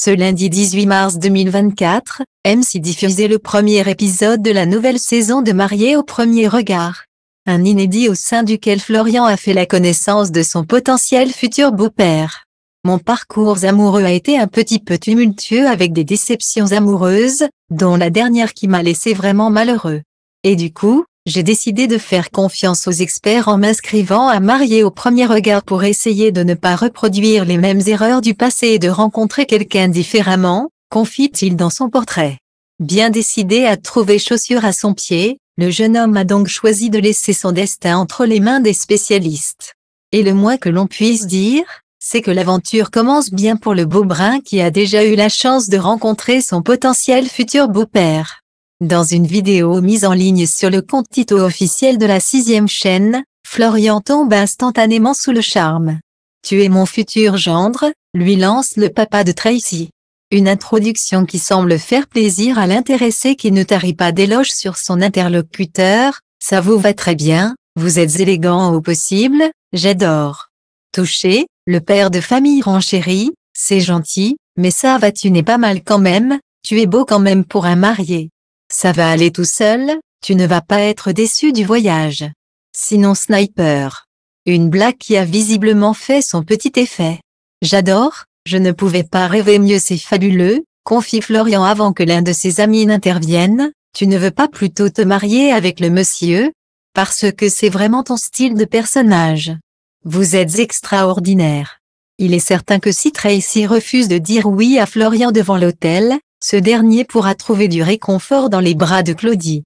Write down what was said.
Ce lundi 18 mars 2024, MC diffusait le premier épisode de la nouvelle saison de Marié au premier regard. Un inédit au sein duquel Florian a fait la connaissance de son potentiel futur beau-père. Mon parcours amoureux a été un petit peu tumultueux avec des déceptions amoureuses, dont la dernière qui m'a laissé vraiment malheureux. Et du coup, j'ai décidé de faire confiance aux experts en m'inscrivant à marier au premier regard pour essayer de ne pas reproduire les mêmes erreurs du passé et de rencontrer quelqu'un différemment, confie-t-il dans son portrait. Bien décidé à trouver chaussure à son pied, le jeune homme a donc choisi de laisser son destin entre les mains des spécialistes. Et le moins que l'on puisse dire, c'est que l'aventure commence bien pour le beau brun qui a déjà eu la chance de rencontrer son potentiel futur beau-père. Dans une vidéo mise en ligne sur le compte Tito officiel de la sixième chaîne, Florian tombe instantanément sous le charme. Tu es mon futur gendre, lui lance le papa de Tracy. Une introduction qui semble faire plaisir à l'intéressé qui ne tarit pas d'éloges sur son interlocuteur, ça vous va très bien, vous êtes élégant au possible, j'adore. Touché, le père de famille renchérit, c'est gentil, mais ça va tu n'es pas mal quand même, tu es beau quand même pour un marié. Ça va aller tout seul, tu ne vas pas être déçu du voyage. Sinon Sniper. Une blague qui a visiblement fait son petit effet. J'adore, je ne pouvais pas rêver mieux c'est fabuleux, confie Florian avant que l'un de ses amis n'intervienne, tu ne veux pas plutôt te marier avec le monsieur Parce que c'est vraiment ton style de personnage. Vous êtes extraordinaire. Il est certain que si Tracy refuse de dire oui à Florian devant l'hôtel, ce dernier pourra trouver du réconfort dans les bras de Claudie.